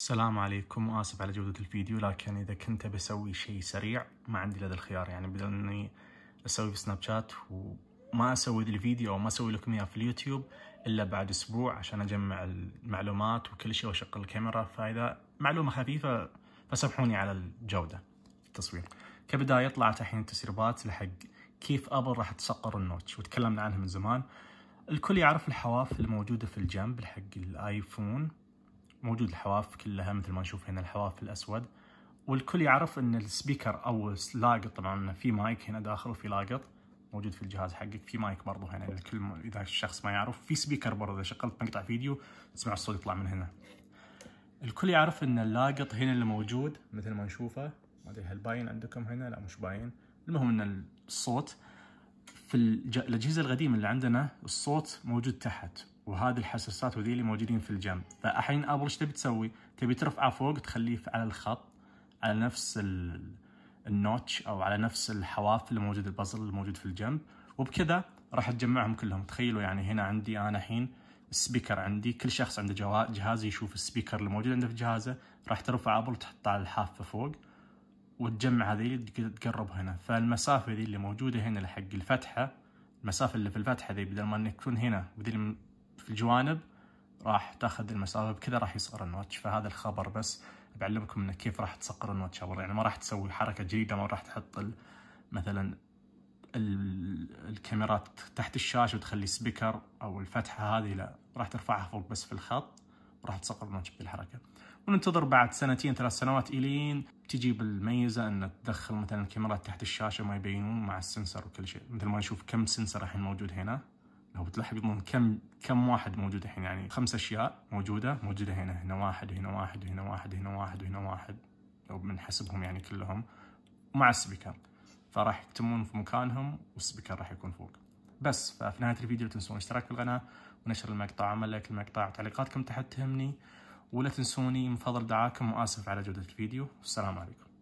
السلام عليكم واسف على جودة الفيديو لكن إذا كنت بسوي شيء سريع ما عندي لدى الخيار يعني بدل إني أسوي في سناب شات وما أسوي ذي الفيديو أو ما أسوي لكم إياه في اليوتيوب إلا بعد أسبوع عشان أجمع المعلومات وكل شيء وأشغل الكاميرا فإذا معلومة خفيفة فسامحوني على الجودة في التصوير كبداية طلعت الحين التسريبات لحق كيف أبل راح تسقر النوتش وتكلمنا عنها من زمان الكل يعرف الحواف الموجودة في الجنب حق الآيفون موجود الحواف كلها مثل ما نشوف هنا الحواف الأسود والكل يعرف ان السبيكر او لاقط طبعا في مايك هنا داخل وفي لاقط موجود في الجهاز حقك في مايك برضه هنا الكل اذا الشخص ما يعرف في سبيكر برضه اذا شغلت مقطع فيديو تسمع الصوت يطلع من هنا الكل يعرف ان اللاقط هنا اللي موجود مثل ما نشوفه ما ادري هل باين عندكم هنا لا مش باين المهم ان الصوت في الاجهزه القديمه اللي عندنا الصوت موجود تحت وهذه الحساسات وذي اللي موجودين في الجنب فالحين ابل ايش تبي تسوي؟ تبي ترفعه فوق تخليه على الخط على نفس النوتش او على نفس الحواف اللي موجود البازل اللي موجود في الجنب وبكذا راح تجمعهم كلهم تخيلوا يعني هنا عندي انا الحين السبيكر عندي كل شخص عنده جهاز يشوف السبيكر اللي موجود عنده في جهازه راح ترفع ابل وتحطه على الحافه فوق وتجمع هذه تقرب هنا فالمسافه ذي اللي موجوده هنا لحق الفتحه المسافه اللي في الفتحه ذي بدل ما انها تكون هنا بدل في الجوانب راح تاخذ المسافه بكذا راح يصغر النوتش فهذا الخبر بس بعلمكم انه كيف راح تصقر النوتش اول يعني ما راح تسوي حركه جديده ما راح تحط مثلا الكاميرات تحت الشاشه وتخلي سبيكر او الفتحه هذه لا راح ترفعها فوق بس في الخط وراح تصقر النوتش بالحركه وننتظر بعد سنتين ثلاث سنوات الين تجي بالميزه ان تدخل مثلا الكاميرات تحت الشاشه ما يبينون مع السنسر وكل شيء مثل ما نشوف كم سنسر الحين موجود هنا لو بتلاحظ كم كم واحد موجود الحين يعني خمس اشياء موجوده موجوده هنا هنا واحد هنا واحد هنا واحد هنا واحد هنا واحد لو بنحسبهم يعني كلهم مع السبيكر فراح يكتمون في مكانهم والسبيكر راح يكون فوق بس ففي نهايه الفيديو لا تنسون الاشتراك في القناه ونشر المقطع عمل لايك المقطع وتعليقاتكم تحت تهمني ولا تنسوني من فضل دعاكم واسف على جوده الفيديو والسلام عليكم